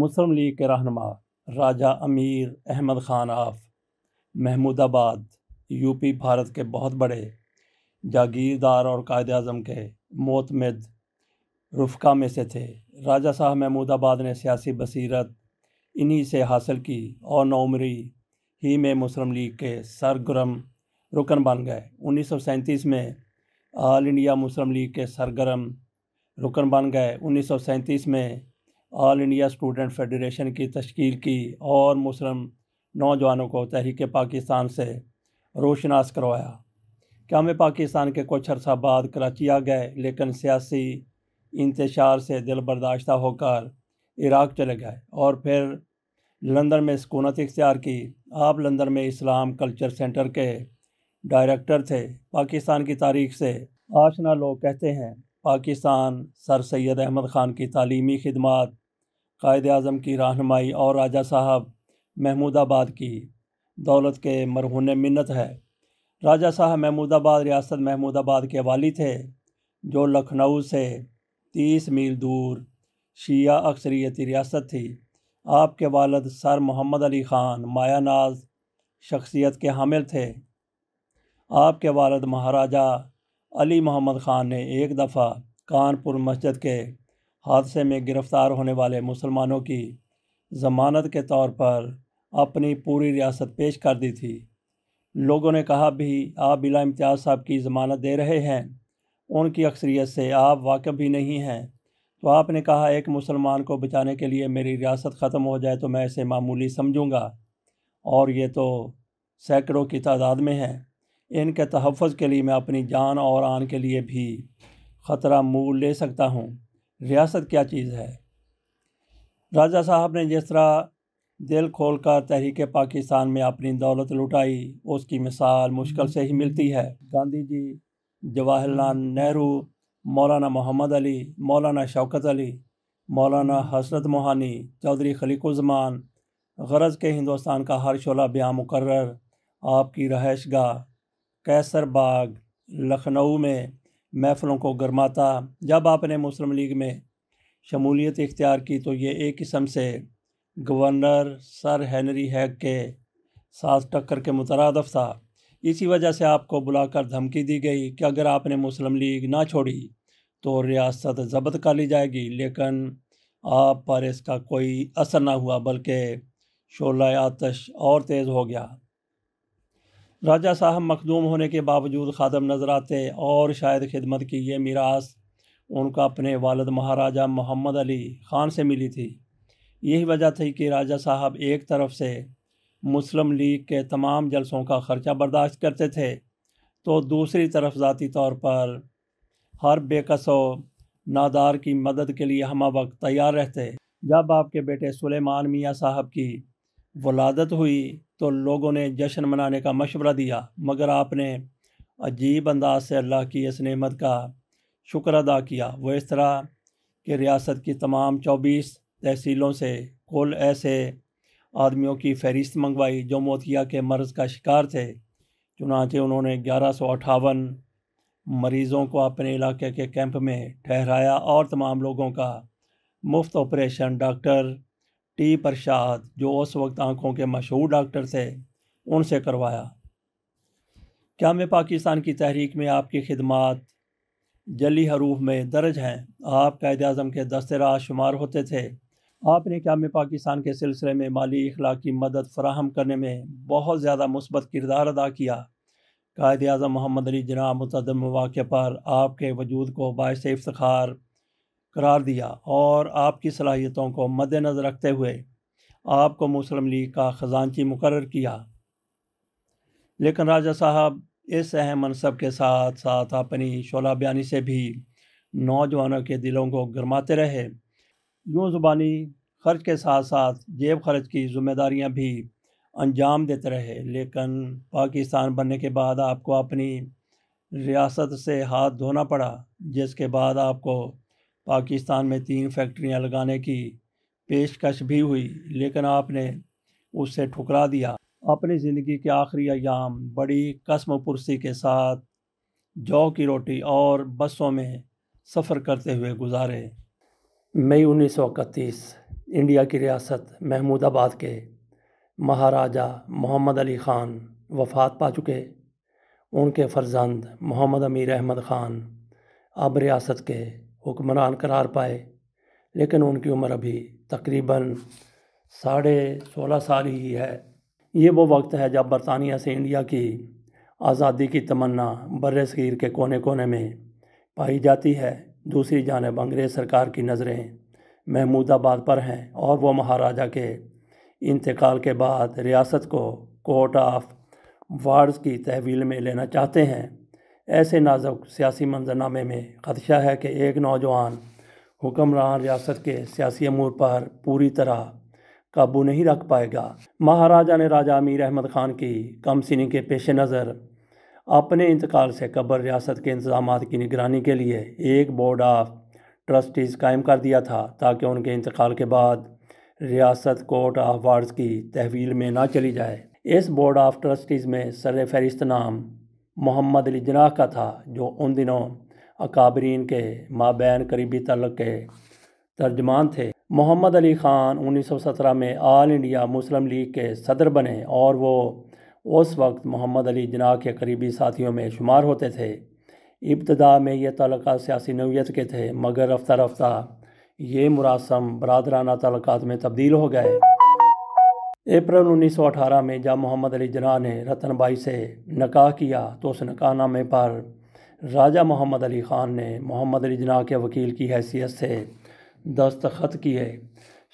मुस्लिम league के रहनमा Raja Amir Ahmad Khan of Mahmudabad UP Bharat के बहुत बड़े जागीरदार और कायद अजम के मोतमद रुफका में से थे राजा साहब महमूदाबाद ने सियासी बसीरत इन्हीं से हासिल की और नौमरी ही में मुस्लिम लीग के सरगर्म रुकन बन गए उन्नीस में ऑल इंडिया मुस्लिम लीग के सरगर्म रुकन बन गए उन्नीस में ऑल इंडिया स्टूडेंट फेडरेशन की तश्कील की और मुस्लिम नौजवानों को तहरीक पाकिस्तान से रोशनास करवाया काम पाकिस्तान के कुछ अरसा बाद कराची आ गए लेकिन सियासी इंतशार से दिल बर्दाश्त होकर इराक चले गए और फिर लंदन में सुकूनत इख्तियार की आप लंदन में इस्लाम कल्चर सेंटर के डायरेक्टर थे पाकिस्तान की तारीख से आशना लोग कहते हैं पाकिस्तान सर सैद अहमद ख़ान की तालीमी खदमात कायद अज़म की रहनमाई और राजा साहब महमूदाबाद की दौलत के मरहून मिन्नत है राजा साहब महमूदाबाद रियासत महमूदाबाद के वाली थे जो लखनऊ से तीस मील दूर शिया अक्सरीती रियासत थी आपके वालद सर मोहम्मद अली ख़ान माया नाज शख्सियत के हामिल थे आपके वालद महाराजा अली मोहम्मद ख़ान ने एक दफ़ा कानपुर मस्जिद के हादसे में गिरफ़्तार होने वाले मुसलमानों की ज़मानत के तौर पर अपनी पूरी रियासत पेश कर दी थी लोगों ने कहा भी आप बिला इम्तियाज़ साहब की ज़मानत दे रहे हैं उनकी अक्सरियत से आप वाकफ़ भी नहीं हैं तो आपने कहा एक मुसलमान को बचाने के लिए मेरी रियासत ख़त्म हो जाए तो मैं इसे मामूली समझूंगा और ये तो सैकड़ों की तादाद में है इनके तहफ़ के लिए मैं अपनी जान और आन के लिए भी ख़तरा मूल ले सकता हूँ रियासत क्या चीज़ है राजा साहब ने जिस तरह दिल खोल कर तहरीक पाकिस्तान में अपनी दौलत लुटाई उसकी मिसाल मुश्किल से ही मिलती है गांधी जी जवाहरलाल नेहरू मौलाना मोहम्मद अली मौलाना शौकत अली मौलाना हसरत मोहानी चौधरी खलीकुजमान गरज के हिंदुस्तान का हर शोला ब्याह मुकर आपकी रहायश गाह कैसर बाग लखनऊ में महफ़लों को गरमाता जब आपने मुस्लिम लीग में शमूलियत इख्तियार की तो ये एक किस्म से गवर्नर सर हैनरी हैग के साथ टक्कर के मुतरदफ था इसी वजह से आपको बुलाकर धमकी दी गई कि अगर आपने मुस्लिम लीग ना छोड़ी तो रियासत जब्त कर ली जाएगी लेकिन आप पर इसका कोई असर ना हुआ बल्कि शोला आतश और तेज़ हो गया राजा साहब मखदूम होने के बावजूद खादम नज़र आते और शायद खिदमत की ये मीरास उनका अपने वालद महाराजा मोहम्मद अली ख़ान से मिली थी यही वजह थी कि राजा साहब एक तरफ से मुस्लिम लीग के तमाम जलसों का ख़र्चा बर्दाश्त करते थे तो दूसरी तरफ ज़ाती तौर पर हर बेकसो नादार की मदद के लिए हम वक्त तैयार रहते जब आपके बेटे सुलेमान मियाँ साहब की वलादत हुई तो लोगों ने जश्न मनाने का मशवरा दिया मगर आपने अजीब अंदाज से अल्लाह की इस नेमत का शुक्र अदा किया वो इस तरह कि रियासत की तमाम चौबीस तहसीलों से कुल ऐसे आदमियों की फहरिस्त मंगवाई जो मोतिया के मर्ज़ का शिकार थे चुनाचे उन्होंने ग्यारह सौ अठावन मरीज़ों को अपने इलाके के कैंप में ठहराया और तमाम लोगों का मुफ्त ऑपरेशन डॉक्टर टी प्रसाद जो उस वक्त आंखों के मशहूर डॉक्टर थे उनसे करवाया क्या मैं पाकिस्तान की तहरीक में आपकी खिदमत जली हरूफ में दर्ज हैं आप कायद अजम के दस्तराज शुमार होते थे आपने क्या मैं पाकिस्तान के सिलसिले में माली अखलाक की मदद फराहम करने में बहुत ज़्यादा मुस्बत किरदार अदा किया कायद अजम मोहम्मद अली जना मतदम मौक़े पर आपके वजूद को बायस इफ्तार करार दिया और आपकी सलाहियतों को मद्दनज़र रखते हुए आपको मुस्लिम लीग का ख़जानची मुकर किया लेकिन राजा साहब इस अहम मनसब के साथ साथ अपनी शोला बयानी से भी नौजवानों के दिलों को गरमाते रहे यूँ ज़ुबानी खर्च के साथ साथ जेब खर्च की जिम्मेदारियाँ भी अंजाम देते रहे लेकिन पाकिस्तान बनने के बाद आपको अपनी रियासत से हाथ धोना पड़ा जिसके बाद आपको पाकिस्तान में तीन फैक्ट्रियां लगाने की पेशकश भी हुई लेकिन आपने उससे ठुकरा दिया अपनी ज़िंदगी के आखिरी अयाम बड़ी कसम पुरसी के साथ जौ की रोटी और बसों में सफ़र करते हुए गुजारे मई उन्नीस सौ इकतीस इंडिया की रियासत महमूदाबाद के महाराजा मोहम्मद अली ख़ान वफात पा चुके उनके फर्जंद मोहम्मद अमीर अहमद ख़ान अब रियासत के हुक्मरान करार पाए लेकिन उनकी उम्र अभी तकरीबन साढ़े सोलह साल ही है ये वो वक्त है जब बरतानिया से इंडिया की आज़ादी की तमन्ना बर सग़ीर के कोने कोने में पाई जाती है दूसरी जानब अंग्रेज़ सरकार की नज़रें महमूदाबाद पर हैं और वो महाराजा के इंतकाल के बाद रियासत को कोर्ट ऑफ वार्ड्स की तहवील में लेना चाहते हैं ऐसे नाजुक सियासी मंजरनामे में खदशा है कि एक नौजवान हुक्मरान रियासत के सियासी अमूर पर पूरी तरह काबू नहीं रख पाएगा महाराजा ने राजा अमीर अहमद ख़ान की कम सीनी के पेश नज़र अपने इंतकाल से कबर रियासत के इंतजाम की निगरानी के लिए एक बोर्ड ऑफ ट्रस्टीज़ कायम कर दिया था ताकि उनके इंतकाल के बाद रियासत कोर्ट ऑफ वार्ड्स की तहवील में ना चली जाए इस बोर्ड ऑफ ट्रस्टीज़ में सर फहरिस्त नाम मोहम्मद अली जनाह का था जो उन दिनों अकाबरीन के माबैन करीबी तलक के तर्जमान थे मोहम्मद अली ख़ान 1917 में आल इंडिया मुस्लिम लीग के सदर बने और वो उस वक्त मोहम्मद अली जना के करीबी साथियों में शुमार होते थे इब्तदा में ये तलक सियासी नवीत के थे मगर रफ्ता रफ्ता ये मुरासम बरदराना तलक में तब्दील हो गए अप्रैल 1918 में जब मोहम्मद अली जना ने रतन बाई से नकाह किया तो उस नकाहनामे पर राजा मोहम्मद अली ख़ान ने मोहम्मद अली जना के वकील की हैसियत से दस्तखत किए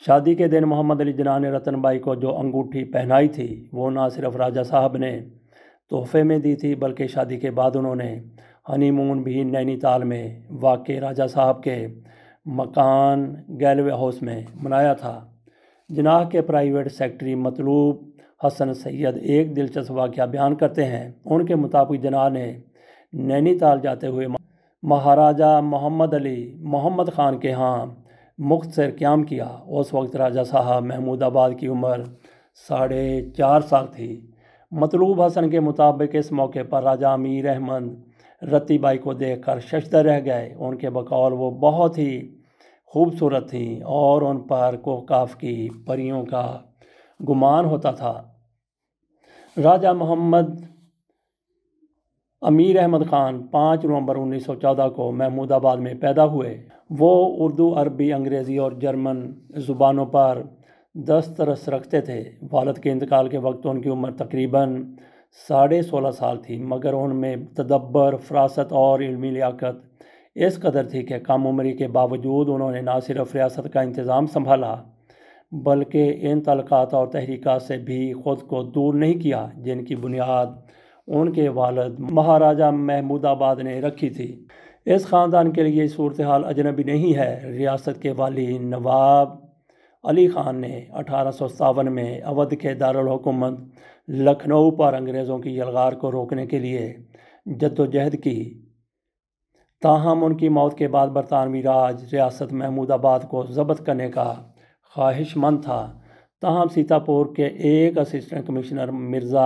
शादी के दिन मोहम्मद अली जना ने रतन बाई को जो अंगूठी पहनाई थी वो ना सिर्फ राजा साहब ने तोहफे में दी थी बल्कि शादी के बाद उन्होंने हनीमून भी नैनीताल में वाक़ राजा साहब के मकान गैलवे हाउस में मनाया था जनाह के प्राइवेट सेक्रेटरी मतलूब हसन सैयद एक दिलचस्प वाक्य बयान करते हैं उनके मुताबिक जनाह ने नैनीताल जाते हुए महाराजा मोहम्मद अली मोहम्मद ख़ान के यहाँ मुख्तर क्याम किया उस वक्त राजा साहब महमूदाबाद की उम्र साढ़े चार साल थी मतलूब हसन के मुताबिक इस मौके पर राजा अमीर अहमद बाई को देख कर शशदर रह गए उनके बकौल वो बहुत ही खूबसूरत थीं और उन पर कोकाफ की परियों का गुमान होता था राजा मोहम्मद अमीर अहमद ख़ान पाँच नवंबर 1914 को महमूदाबाद में पैदा हुए वो उर्दू अरबी अंग्रेज़ी और जर्मन ज़ुबानों पर दस्तरस रखते थे वालद के इंतकाल के वक्त उनकी उम्र तकरीबन साढ़े सोलह साल थी मगर उनमें तदब्बर फरासत और इलमी लियाकत इस कदर थी कि कम उम्र के बावजूद उन्होंने ना सिर्फ रियासत का इंतज़ाम संभाला बल्कि इन तलक़ात और तहरीक़ा से भी ख़ुद को दूर नहीं किया जिनकी बुनियाद उनके वालद महाराजा महमूदाबाद ने रखी थी इस ख़ानदान के लिए सूरत हाल अजनबी नहीं है रियासत के वाली नवाब अली ख़ान ने अठारह में अवध के दारकूमत लखनऊ पर अंग्रेज़ों की यलगार को रोकने के लिए जद्दोजहद की ताहम उनकी मौत के बाद बरतानवी राज रियासत महमूदाबाद को जब्त करने का ख्वाहिशमंद था ताहम सीतापुर के एक असिस्टेंट कमिश्नर मिर्ज़ा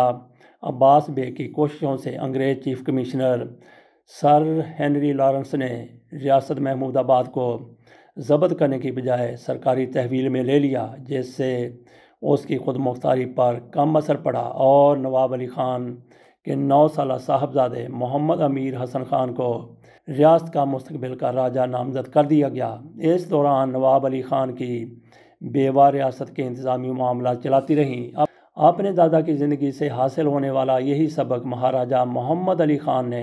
अब्बास बे की कोशिशों से अंग्रेज़ chief commissioner sir Henry Lawrence ने रियासत महमूदाबाद को जब्त करने की बजाय सरकारी तहवील में ले लिया जिससे उसकी खुद मुख्तारी पर कम असर पड़ा और नवाब अली ख़ान कि नौ साल साहबजादे मोहम्मद अमीर हसन खान को रियासत का मुस्तबिल का राजा नामजद कर दिया गया इस दौरान नवाब अली ख़ान की बेवा रियासत के इंतज़ामी मामला चलाती रहीं अपने दादा की ज़िंदगी से हासिल होने वाला यही सबक महाराजा मोहम्मद अली ख़ान ने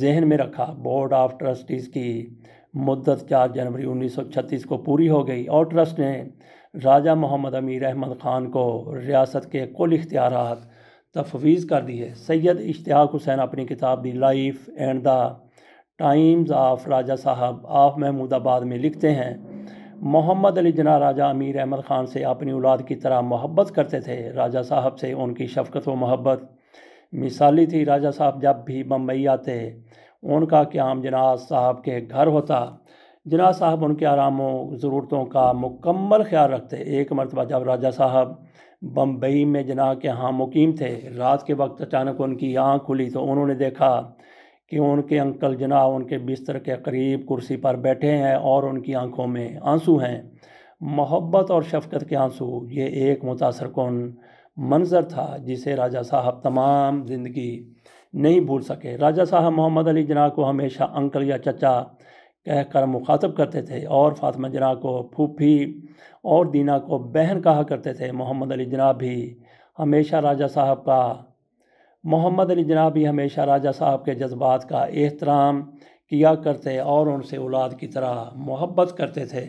जहन में रखा बोर्ड ऑफ ट्रस्टीज़ की मुद्दत चार जनवरी 1936 को पूरी हो गई और ट्रस्ट ने राजा मोहम्मद अमीर अहमद ख़ान को रियासत के कुल इख्तियार तफवीज़ कर दी है सैयद इश्तियाक हुसैन अपनी किताब the life and the times of Raja Sahab of Mahmudabad में लिखते हैं मोहम्मद अली जना राजा अमीर अहमद ख़ान से अपनी औलाद की तरह मोहब्बत करते थे राजा साहब से उनकी शफकत व मोहब्बत मिसाली थी राजा साहब जब भी बम्बई आते उनका क्याम जनाज साहब के घर होता जना साहब उनके आरामों ज़रूरतों का मुकम्मल ख्याल रखते एक मरतबा जब राजा साहब बम्बई में जना के यहाँ मुकीम थे रात के वक्त अचानक उनकी आँख खुली तो उन्होंने देखा कि उनके अंकल जना उनके बिस्तर के करीब कुर्सी पर बैठे हैं और उनकी आंखों में आंसू हैं मोहब्बत और शफकत के आंसू ये एक मुतासर कन मंजर था जिसे राजा साहब तमाम ज़िंदगी नहीं भूल सके राजा साहब मोहम्मद अली जना को हमेशा अंकल या चचा कहकर मुखातब करते थे और फातमा जना को फूफी और दीना को बहन कहा करते थे मोहम्मद अली जना भी हमेशा राजा साहब का मोहम्मद अली जना भी हमेशा राजा साहब के जज्बात का एहतराम किया करते और उनसे औलाद की तरह मोहब्बत करते थे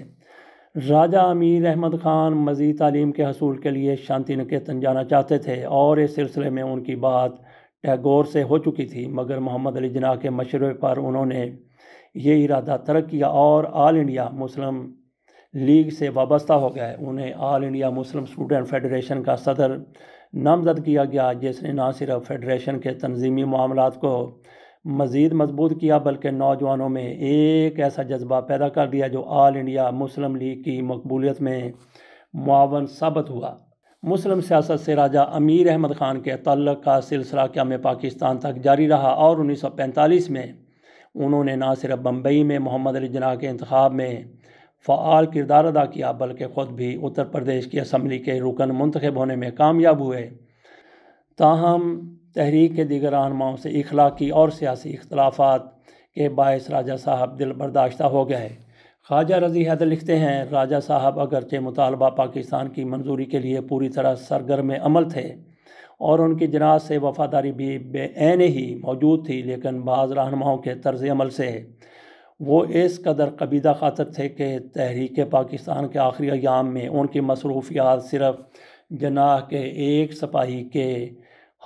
राजा अमीर अहमद ख़ान मज़ीद तालीम के हसूल के लिए शांति निकेतन जाना चाहते थे और इस सिलसिले में उनकी बात टैगोर से हो चुकी थी मगर मोहम्मद अली जना के मशवरे पर उन्होंने ये इरादा तरक किया और आल इंडिया मुस्लिम लीग से वाबस्ता हो गए उन्हें all India Muslim student federation का सदर नामजद किया गया जिसने ना सिर्फ फेडरेशन के तनजीमी मामला को मज़ीद मजबूत किया बल्कि नौजवानों में एक ऐसा जज्बा पैदा कर दिया जो आल इंडिया मुस्लिम लीग की मकबूलियत में मुआवन साबित हुआ मुस्लिम सियासत से राजा अमीर अहमद ख़ान के तल्ल का सिलसिला क्या में पाकिस्तान तक जारी रहा और 1945 में उन्होंने ना सिर्फ बम्बई में मोहम्मद अली जना के इंतब में फ़ाल किरदार अदा किया बल्कि ख़ुद भी उत्तर प्रदेश की असम्बली के रुकन मंतखब होने में कामयाब हुए ताहम तहरीक के दीगर रहनुमाओं से इखलाकी और सियासी अख्तलाफा के बायस राजा साहब दिल बर्दाश्त हो गए ख्वाजा रजी हैदर लिखते हैं राजा साहब अगरचे मुतालबा पाकिस्तान की मंजूरी के लिए पूरी तरह सरगर्म अमल थे और उनकी जनाज से वफादारी भी बेन ही मौजूद थी लेकिन बाज़ रहनुमाओं के तर्ज अमल से वो इस कदर कबीदा खातर थे कि तहरीक पाकिस्तान के आखिरी अयाम में उनकी मसरूफियात सिर्फ जनाह के एक सपाही के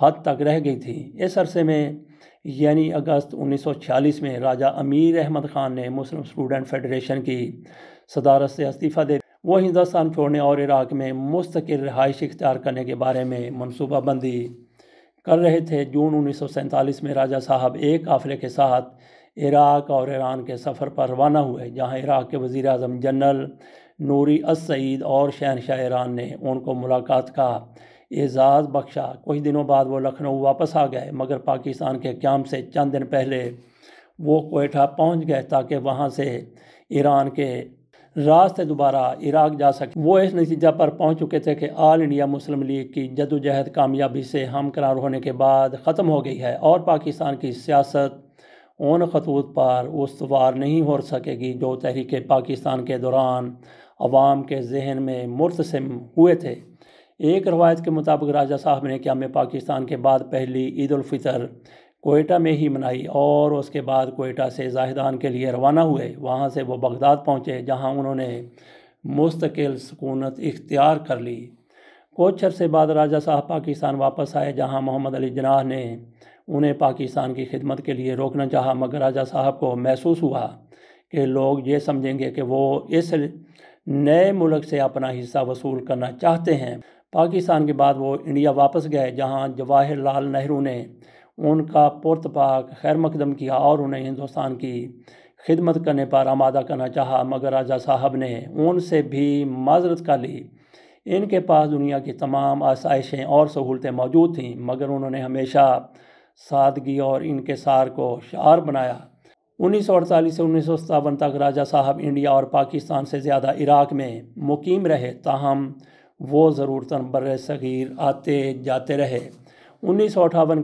हद तक रह गई थी इस अरसे में यानी अगस्त 1946 में राजा अमीर अहमद ख़ान ने मुस्लिम स्टूडेंट फेडरेशन की सदारत से इस्तीफ़ा दे वो हिंदुस्तान छोड़ने और इराक में मुस्तकिल रहाइश इख्तियार करने के बारे में मनसूबाबंदी कर रहे थे जून उन्नीस में राजा साहब एक काफिले के साथ इराक और ईरान के सफ़र पर रवाना हुए जहाँ इराक के वज़ी अजम जनरल नूरी सईद और शहनशाह ईरान ने उनको मुलाकात का एजाज़ बख्शा कुछ दिनों बाद वो लखनऊ वापस आ गए मगर पाकिस्तान के क्याम से चंद दिन पहले वो कोयठा पहुंच गए ताकि वहाँ से ईरान के रास्ते दोबारा इराक जा सके वो इस नतीजा पर पहुंच चुके थे कि आल इंडिया मुस्लिम लीग की जदोजहद कामयाबी से करार होने के बाद ख़त्म हो गई है और पाकिस्तान की सियासत उन खतूत पर उसवार नहीं हो सकेगी जो तहरीक पाकिस्तान के दौरान अवाम के जहन में मुतसम हुए थे एक रवायत के मुताबिक राजा साहब ने क्या में पाकिस्तान के बाद पहली ईदालफितर कोयटा में ही मनाई और उसके बाद कोयटा से जाहिदान के लिए रवाना हुए वहाँ से वो बगदाद पहुँचे जहाँ उन्होंने मुस्तकिल सकूनत इख्तियार कर ली कुछ अरसे बाद राजा साहब पाकिस्तान वापस आए जहाँ मोहम्मद अली जनाह ने उन्हें पाकिस्तान की खिदमत के लिए रोकना चाहा मगर राजा साहब को महसूस हुआ कि लोग ये समझेंगे कि वो इस नए मुल्क से अपना हिस्सा वसूल करना चाहते हैं पाकिस्तान के बाद वो इंडिया वापस गए जहाँ जवाहर लाल नेहरू ने उनका पुरतपाक खैर मकदम किया और उन्हें हिंदुस्तान की खिदमत करने पर आमादा करना चाहा मगर राजा साहब ने उनसे भी माजरत कर ली इनके पास दुनिया की तमाम आसाइशें और सहूलतें मौजूद थीं मगर उन्होंने हमेशा सादगी और इनके सार को शार बनाया उन्नीस सौ अड़तालीस से उन्नीस सौ सतावन तक राजा साहब इंडिया और पाकिस्तान से ज़्यादा इराक़ में मुकीम रहे ताहम वो ज़रूरतन बर सग़ीर आते जाते रहे उन्नीस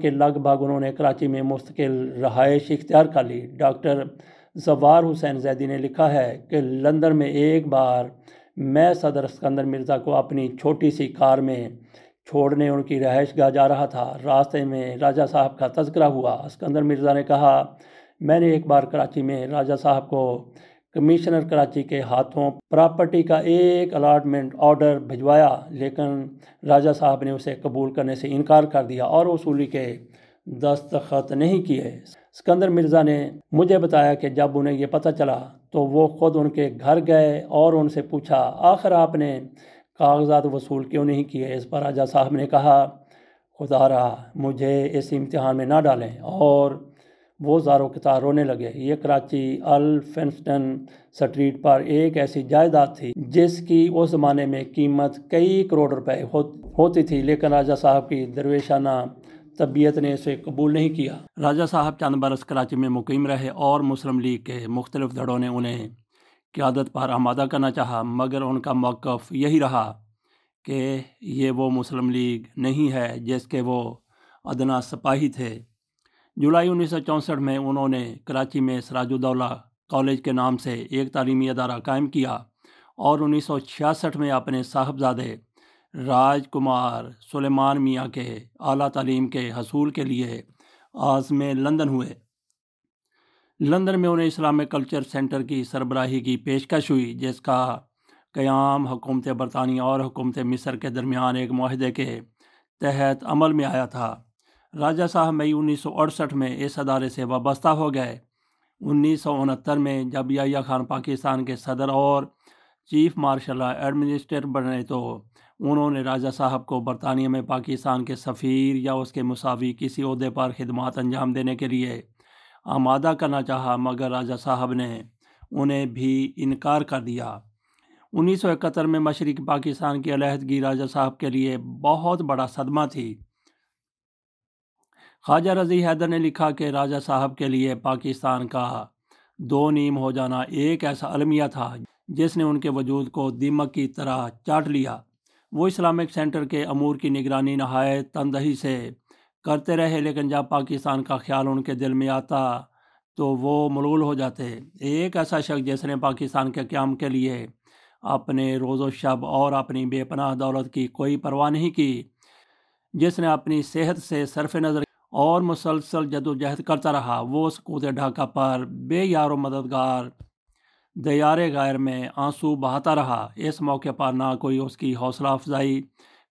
के लगभग उन्होंने कराची में मुस्तकिल रहायश इख्तियार कर ली डॉक्टर जवार हुसैन जैदी ने लिखा है कि लंदन में एक बार मैं सदर सिकंदर मिर्ज़ा को अपनी छोटी सी कार में छोड़ने उनकी रहायश गाह जा रहा था रास्ते में राजा साहब का तस्करा हुआ सिकंदर मिर्ज़ा ने कहा मैंने एक बार कराची में राजा साहब को कमिश्नर कराची के हाथों प्रॉपर्टी का एक अलाटमेंट ऑर्डर भिजवाया लेकिन राजा साहब ने उसे कबूल करने से इनकार कर दिया और वसूली के दस्तखत नहीं किए सिकंदर मिर्ज़ा ने मुझे बताया कि जब उन्हें यह पता चला तो वो ख़ुद उनके घर गए और उनसे पूछा आखिर आपने कागजात वसूल क्यों नहीं किए इस पर राजा साहब ने कहा खुदा रहा मुझे इस इम्तहान में ना डालें और वो ज़ारो के तार रोने लगे ये कराची अल फेंस्टन स्ट्रीट पर एक ऐसी जायदाद थी जिसकी उस ज़माने में कीमत कई करोड़ रुपए हो, होती थी लेकिन राजा साहब की दरवेशाना तबीयत ने इसे कबूल नहीं किया राजा साहब चंद बरस कराची में मुकम रहे और मुस्लिम लीग के मुख्तलिफ धड़ों ने उन्हें क्यादत पर आमादा करना चाहा मगर उनका मौकफ़ यही रहा कि ये वो मुस्लिम लीग नहीं है जिसके वो अदना सिपाही थे जुलाई उन्नीस में उन्होंने कराची में सराजुद्दौला कॉलेज के नाम से एक तालीमी अदारा कायम किया और उन्नीस में अपने साहबजादे राजकुमार सुलेमान मियाँ के अली तलीम के हसूल के लिए आज में लंदन हुए लंदन में उन्हें इस्लामिक कल्चर सेंटर की सरबराही की पेशकश हुई जिसका क़याम हुकूमत बरतानिया और हुकूमत मिस्र के दरमियान एक माहदे के तहत अमल में आया था राजा साहब मई उन्नीस में इस अदारे से वाबस्ता हो गए उन्नीस में जब याया खान पाकिस्तान के सदर और चीफ मार्शल एडमिनिस्ट्रेटर बने तो उन्होंने राजा साहब को बरतानिया में पाकिस्तान के सफ़ीर या उसके मसावी किसी अहदे पर खदमात अंजाम देने के लिए आमादा करना चाहा मगर राजा साहब ने उन्हें भी इनकार कर दिया 1971 में मशरक़ पाकिस्तान की अलहदगी राजा साहब के लिए बहुत बड़ा सदमा थी ख्वाजा रजी हैदर ने लिखा कि राजा साहब के लिए पाकिस्तान का दो नीम हो जाना एक ऐसा अलमिया था जिसने उनके वजूद को दीमक की तरह चाट लिया वो इस्लामिक सेंटर के अमूर की निगरानी नहायत तनदही से करते रहे लेकिन जब पाकिस्तान का ख्याल उनके दिल में आता तो वो मलूल हो जाते एक ऐसा शख्स जिसने पाकिस्तान के क्याम के लिए अपने रोज़ो शब और अपनी बेपनाह दौलत की कोई परवाह नहीं की जिसने अपनी सेहत से सरफ नज़र और मुसलसल जदोजहद करता रहा वो सकूत ढाका पर यारो मददगार दयार गायर में आंसू बहाता रहा इस मौके पर ना कोई उसकी हौसला अफजाई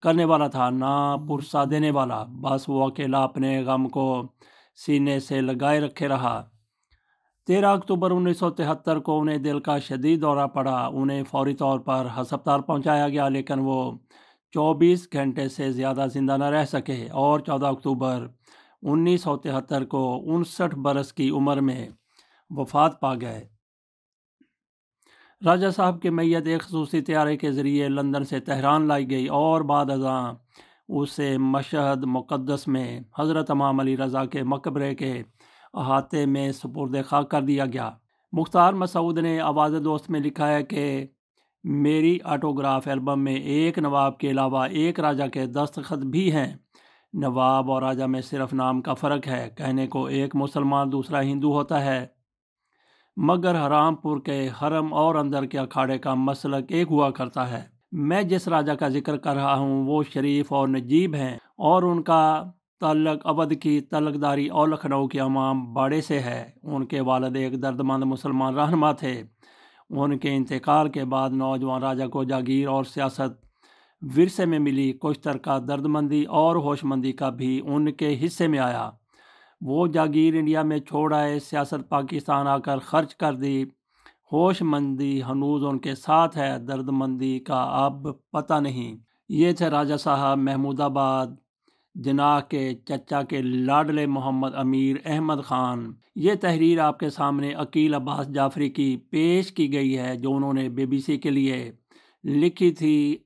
करने वाला था ना पुरसा देने वाला बस वो अकेला अपने गम को सीने से लगाए रखे रहा तेरह अक्टूबर उन्नीस सौ तिहत्तर को उन्हें दिल का शदीद दौरा पड़ा उन्हें फौरी तौर पर हस्पताल पहुंचाया गया लेकिन वो चौबीस घंटे से ज़्यादा ज़िंदा न रह सके और चौदह अक्टूबर उन्नीस सौ तिहत्तर को उनसठ बरस की उम्र में वफात पा गए राजा साहब की मैयत एक खसूसी त्यारे के ज़रिए लंदन से तहरान लाई गई और बाद अजा उसे मशहद मुक़दस में हज़रत इमाम अली रज़ा के मकबरे के अहाते में सपुरद खा कर दिया गया मुख्तार मसूद ने आवाज़ दोस्त में लिखा है कि मेरी ऑटोग्राफ एल्बम में एक नवाब के अलावा एक राजा के दस्तखत भी हैं नवाब और राजा में सिर्फ नाम का फ़र्क है कहने को एक मुसलमान दूसरा हिंदू होता है मगर हरामपुर के हरम और अंदर के अखाड़े का मसलक एक हुआ करता है मैं जिस राजा का जिक्र कर रहा हूँ वो शरीफ और नजीब हैं और उनका तलक अवध की तलकदारी और लखनऊ के अमाम बाड़े से है उनके वालद एक दर्दमंद मुसलमान रहनमा थे उनके इंतकाल के बाद नौजवान राजा को जागीर और सियासत विरसे में मिली कोश्तर का दर्दमंदी और होशमंदी का भी उनके हिस्से में आया वो जागीर इंडिया में छोड़ आए सियासत पाकिस्तान आकर खर्च कर दी होशमंदी हनूज उनके साथ है दर्दमंदी का अब पता नहीं ये थे राजा साहब महमूदाबाद जनाह के चचा के लाडले मोहम्मद अमीर अहमद ख़ान ये तहरीर आपके सामने अकील अब्बास जाफरी की पेश की गई है जो उन्होंने बीबीसी के लिए लिखी थी